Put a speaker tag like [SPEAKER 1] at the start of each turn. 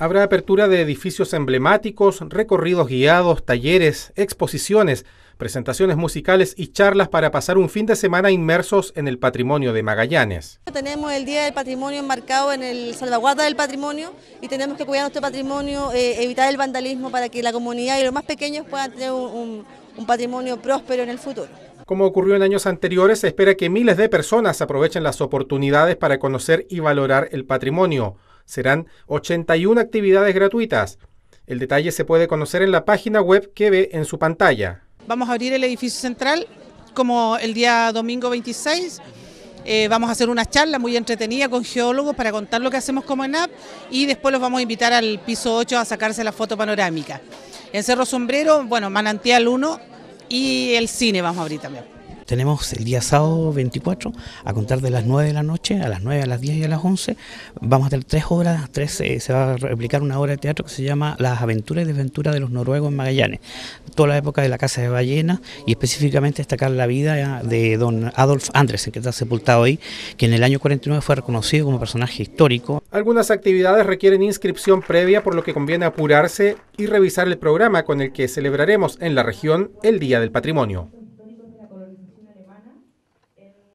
[SPEAKER 1] Habrá apertura de edificios emblemáticos, recorridos guiados, talleres, exposiciones, presentaciones musicales y charlas para pasar un fin de semana inmersos en el patrimonio de Magallanes.
[SPEAKER 2] Tenemos el Día del Patrimonio enmarcado en el salvaguarda del patrimonio y tenemos que cuidar nuestro patrimonio, eh, evitar el vandalismo para que la comunidad y los más pequeños puedan tener un patrimonio próspero en el futuro.
[SPEAKER 1] Como ocurrió en años anteriores, se espera que miles de personas aprovechen las oportunidades para conocer y valorar el patrimonio. Serán 81 actividades gratuitas. El detalle se puede conocer en la página web que ve en su pantalla.
[SPEAKER 3] Vamos a abrir el edificio central como el día domingo 26. Eh, vamos a hacer una charla muy entretenida con geólogos para contar lo que hacemos como ENAP y después los vamos a invitar al piso 8 a sacarse la foto panorámica. En Cerro Sombrero, bueno, Manantial 1 y el cine vamos a abrir también.
[SPEAKER 4] Tenemos el día sábado 24, a contar de las 9 de la noche, a las 9, a las 10 y a las 11, vamos a tener tres horas, eh, se va a replicar una obra de teatro que se llama Las aventuras y desventuras de los noruegos en Magallanes, toda la época de la Casa de Ballena y específicamente destacar la vida eh, de don Adolf Andresen, que está sepultado ahí, que en el año 49 fue reconocido como personaje histórico.
[SPEAKER 1] Algunas actividades requieren inscripción previa, por lo que conviene apurarse y revisar el programa con el que celebraremos en la región el Día del Patrimonio.